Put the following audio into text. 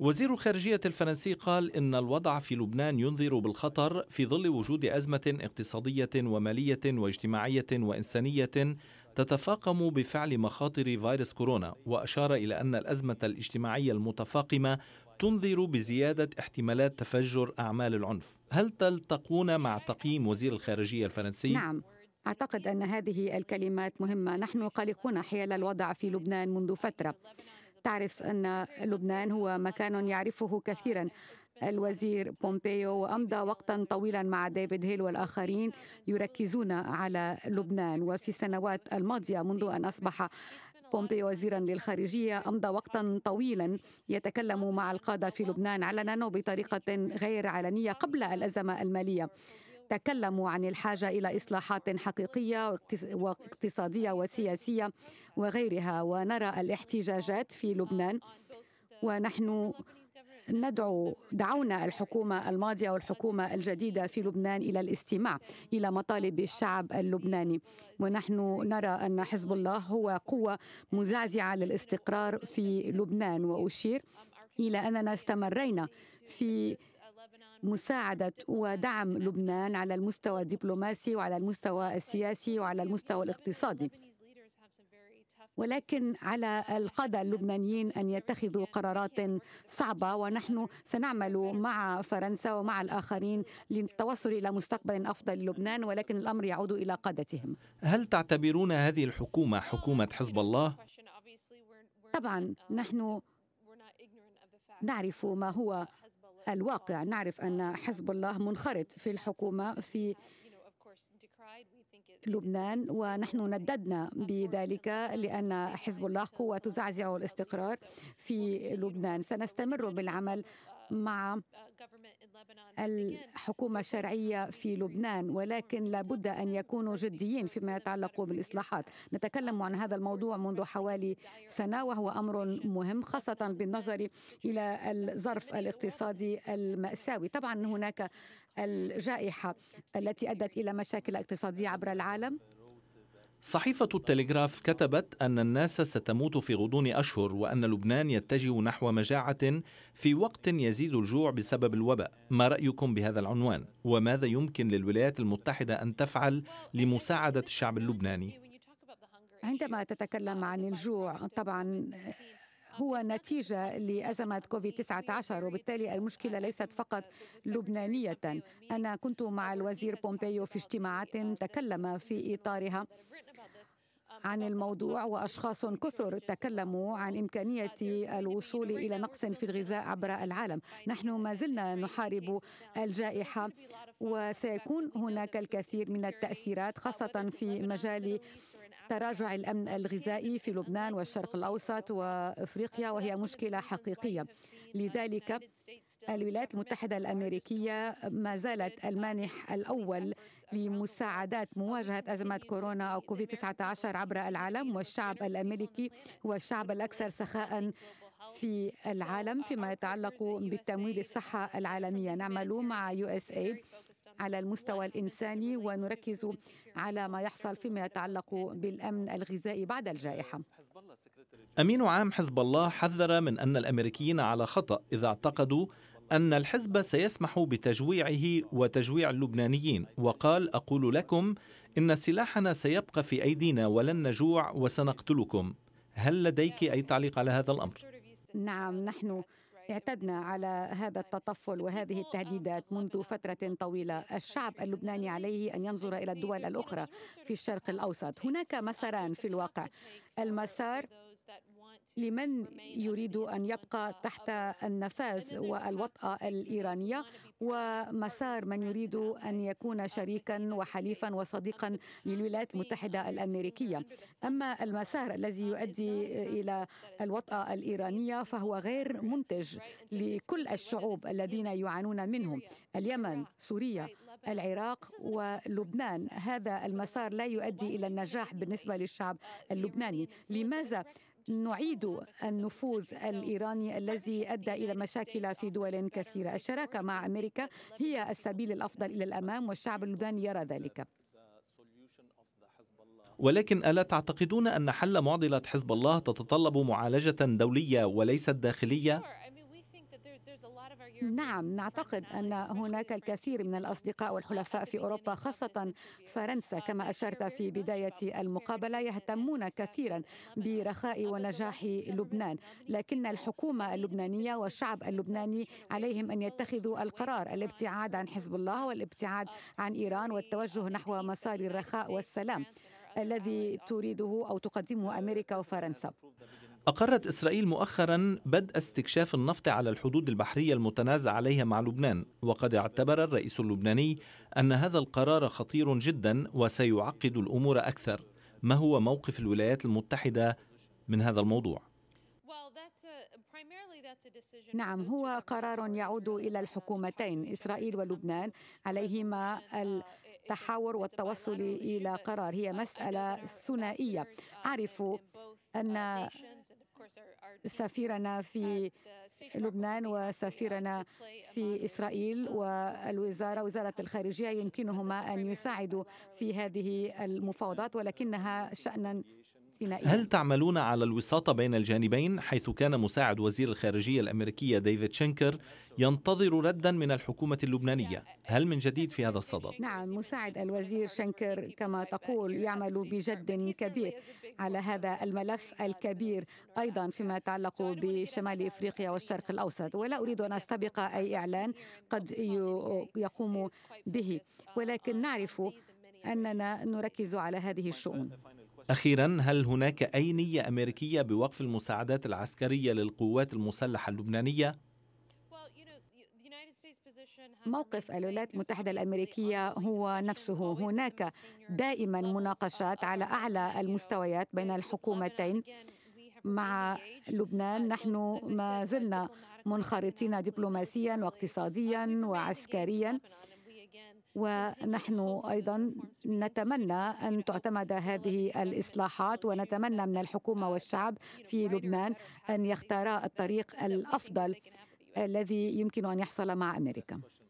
وزير الخارجية الفرنسي قال إن الوضع في لبنان ينذر بالخطر في ظل وجود أزمة اقتصادية ومالية واجتماعية وإنسانية تتفاقم بفعل مخاطر فيروس كورونا وأشار إلى أن الأزمة الاجتماعية المتفاقمة تنذر بزيادة احتمالات تفجر أعمال العنف هل تلتقون مع تقييم وزير الخارجية الفرنسي؟ نعم أعتقد أن هذه الكلمات مهمة نحن قلقون حيال الوضع في لبنان منذ فترة تعرف أن لبنان هو مكان يعرفه كثيرا الوزير بومبيو وأمضى وقتا طويلا مع ديفيد هيل والآخرين يركزون على لبنان وفي السنوات الماضية منذ أن أصبح بومبيو وزيرا للخارجية أمضى وقتا طويلا يتكلم مع القادة في لبنان علنا بطريقة غير علنية قبل الأزمة المالية تكلموا عن الحاجة إلى إصلاحات حقيقية واقتصادية وسياسية وغيرها ونرى الاحتجاجات في لبنان ونحن ندعو دعونا الحكومة الماضية والحكومة الجديدة في لبنان إلى الاستماع إلى مطالب الشعب اللبناني ونحن نرى أن حزب الله هو قوة مزعزعة للاستقرار في لبنان وأشير إلى أننا استمرينا في مساعدة ودعم لبنان على المستوى الدبلوماسي وعلى المستوى السياسي وعلى المستوى الاقتصادي ولكن على القادة اللبنانيين أن يتخذوا قرارات صعبة ونحن سنعمل مع فرنسا ومع الآخرين للتوصل إلى مستقبل أفضل للبنان ولكن الأمر يعود إلى قادتهم هل تعتبرون هذه الحكومة حكومة حزب الله؟ طبعا نحن نعرف ما هو الواقع نعرف أن حزب الله منخرط في الحكومة في لبنان ونحن نددنا بذلك لأن حزب الله قوة تزعزع الاستقرار في لبنان سنستمر بالعمل مع uh, uh, الحكومة الشرعية في لبنان ولكن لابد أن يكونوا جديين فيما يتعلق بالإصلاحات نتكلم عن هذا الموضوع منذ حوالي سنة وهو أمر مهم خاصة بالنظر إلى الظرف الاقتصادي المأساوي طبعا هناك الجائحة التي أدت إلى مشاكل اقتصادية عبر العالم صحيفة التلغراف كتبت أن الناس ستموت في غضون أشهر وأن لبنان يتجه نحو مجاعة في وقت يزيد الجوع بسبب الوباء ما رأيكم بهذا العنوان؟ وماذا يمكن للولايات المتحدة أن تفعل لمساعدة الشعب اللبناني؟ عندما تتكلم عن الجوع طبعا هو نتيجة لأزمة كوفيد-19 وبالتالي المشكلة ليست فقط لبنانية أنا كنت مع الوزير بومبيو في اجتماعات تكلم في إطارها عن الموضوع واشخاص كثر تكلموا عن امكانيه الوصول الى نقص في الغذاء عبر العالم، نحن ما زلنا نحارب الجائحه وسيكون هناك الكثير من التاثيرات خاصه في مجال تراجع الامن الغذائي في لبنان والشرق الاوسط وافريقيا وهي مشكله حقيقيه لذلك الولايات المتحده الامريكيه ما زالت المانح الاول لمساعدات مواجهه ازمه كورونا او كوفيد 19 عبر العالم والشعب الامريكي هو الشعب الاكثر سخاء في العالم فيما يتعلق بالتمويل الصحة العالمية نعمل مع يو اس على المستوى الإنساني ونركز على ما يحصل فيما يتعلق بالأمن الغذائي بعد الجائحة آه، أمين عام حزب الله حذر من أن الأمريكيين على خطأ إذا اعتقدوا أن الحزب سيسمح بتجويعه وتجويع اللبنانيين وقال أقول لكم إن سلاحنا سيبقى في أيدينا ولن نجوع وسنقتلكم هل لديك أي تعليق على هذا الأمر؟ نعم نحن اعتدنا على هذا التطفل وهذه التهديدات منذ فترة طويلة الشعب اللبناني عليه أن ينظر إلى الدول الأخرى في الشرق الأوسط هناك مساران في الواقع المسار لمن يريد أن يبقى تحت النفاذ والوطأة الإيرانية ومسار من يريد أن يكون شريكا وحليفا وصديقا للولايات المتحدة الأمريكية أما المسار الذي يؤدي إلى الوطأة الإيرانية فهو غير منتج لكل الشعوب الذين يعانون منه اليمن سوريا العراق ولبنان هذا المسار لا يؤدي إلى النجاح بالنسبة للشعب اللبناني لماذا نعيد النفوذ الايراني الذي ادى الى مشاكل في دول كثيره الشراكه مع امريكا هي السبيل الافضل الى الامام والشعب اللبناني يرى ذلك ولكن الا تعتقدون ان حل معضله حزب الله تتطلب معالجه دوليه وليست داخليه نعم نعتقد أن هناك الكثير من الأصدقاء والحلفاء في أوروبا خاصة فرنسا كما أشرت في بداية المقابلة يهتمون كثيرا برخاء ونجاح لبنان لكن الحكومة اللبنانية والشعب اللبناني عليهم أن يتخذوا القرار الابتعاد عن حزب الله والابتعاد عن إيران والتوجه نحو مسار الرخاء والسلام الذي تريده أو تقدمه أمريكا وفرنسا أقرت إسرائيل مؤخرا بدء استكشاف النفط على الحدود البحرية المتنازع عليها مع لبنان وقد اعتبر الرئيس اللبناني أن هذا القرار خطير جدا وسيعقد الأمور أكثر ما هو موقف الولايات المتحدة من هذا الموضوع؟ نعم هو قرار يعود إلى الحكومتين إسرائيل ولبنان عليهما التحاور والتوصل إلى قرار هي مسألة ثنائية أعرف أن سفيرنا في لبنان وسفيرنا في إسرائيل والوزارة وزارة الخارجية يمكنهما أن يساعدوا في هذه المفاوضات ولكنها شأنا سينائيا هل تعملون على الوساطة بين الجانبين حيث كان مساعد وزير الخارجية الأمريكية ديفيد شنكر ينتظر ردا من الحكومة اللبنانية هل من جديد في هذا الصدد؟ نعم مساعد الوزير شنكر كما تقول يعمل بجد كبير على هذا الملف الكبير أيضا فيما يتعلق بشمال إفريقيا والشرق الأوسط ولا أريد أن أستبق أي إعلان قد يقوم به ولكن نعرف أننا نركز على هذه الشؤون أخيرا هل هناك أي نية أمريكية بوقف المساعدات العسكرية للقوات المسلحة اللبنانية؟ موقف الولايات المتحدة الأمريكية هو نفسه هناك دائما مناقشات على أعلى المستويات بين الحكومتين مع لبنان نحن ما زلنا منخرطين دبلوماسيا واقتصاديا وعسكريا ونحن ايضا نتمنى ان تعتمد هذه الاصلاحات ونتمنى من الحكومه والشعب في لبنان ان يختارا الطريق الافضل الذي يمكن ان يحصل مع امريكا